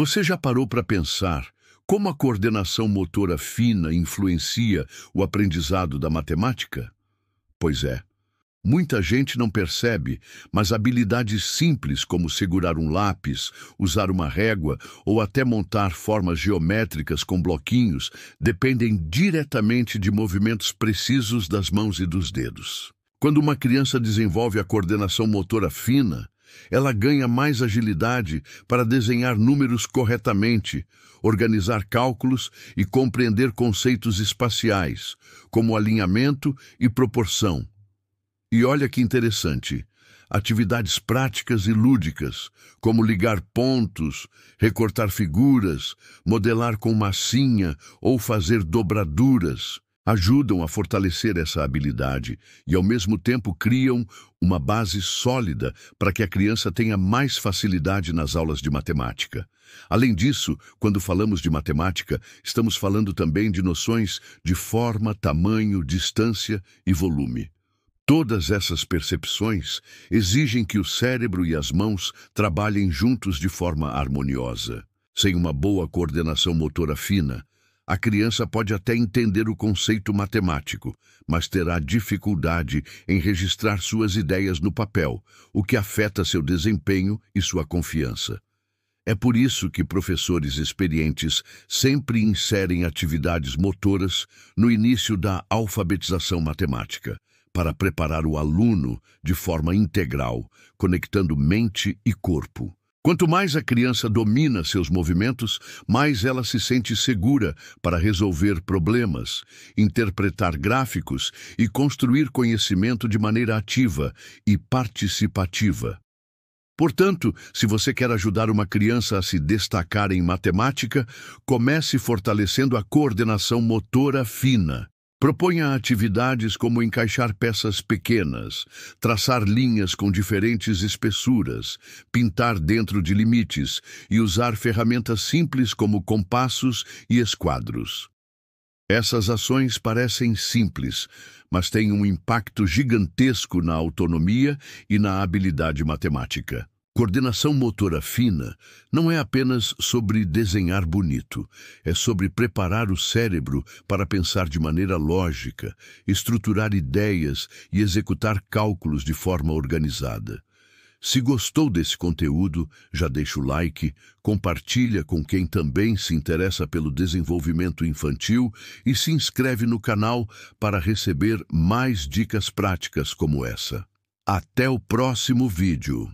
Você já parou para pensar como a coordenação motora fina influencia o aprendizado da matemática? Pois é. Muita gente não percebe, mas habilidades simples como segurar um lápis, usar uma régua ou até montar formas geométricas com bloquinhos dependem diretamente de movimentos precisos das mãos e dos dedos. Quando uma criança desenvolve a coordenação motora fina, ela ganha mais agilidade para desenhar números corretamente, organizar cálculos e compreender conceitos espaciais, como alinhamento e proporção. E olha que interessante, atividades práticas e lúdicas, como ligar pontos, recortar figuras, modelar com massinha ou fazer dobraduras, ajudam a fortalecer essa habilidade e, ao mesmo tempo, criam uma base sólida para que a criança tenha mais facilidade nas aulas de matemática. Além disso, quando falamos de matemática, estamos falando também de noções de forma, tamanho, distância e volume. Todas essas percepções exigem que o cérebro e as mãos trabalhem juntos de forma harmoniosa. Sem uma boa coordenação motora fina, a criança pode até entender o conceito matemático, mas terá dificuldade em registrar suas ideias no papel, o que afeta seu desempenho e sua confiança. É por isso que professores experientes sempre inserem atividades motoras no início da alfabetização matemática, para preparar o aluno de forma integral, conectando mente e corpo. Quanto mais a criança domina seus movimentos, mais ela se sente segura para resolver problemas, interpretar gráficos e construir conhecimento de maneira ativa e participativa. Portanto, se você quer ajudar uma criança a se destacar em matemática, comece fortalecendo a coordenação motora fina. Proponha atividades como encaixar peças pequenas, traçar linhas com diferentes espessuras, pintar dentro de limites e usar ferramentas simples como compassos e esquadros. Essas ações parecem simples, mas têm um impacto gigantesco na autonomia e na habilidade matemática. Coordenação motora fina não é apenas sobre desenhar bonito, é sobre preparar o cérebro para pensar de maneira lógica, estruturar ideias e executar cálculos de forma organizada. Se gostou desse conteúdo, já deixa o like, compartilha com quem também se interessa pelo desenvolvimento infantil e se inscreve no canal para receber mais dicas práticas como essa. Até o próximo vídeo!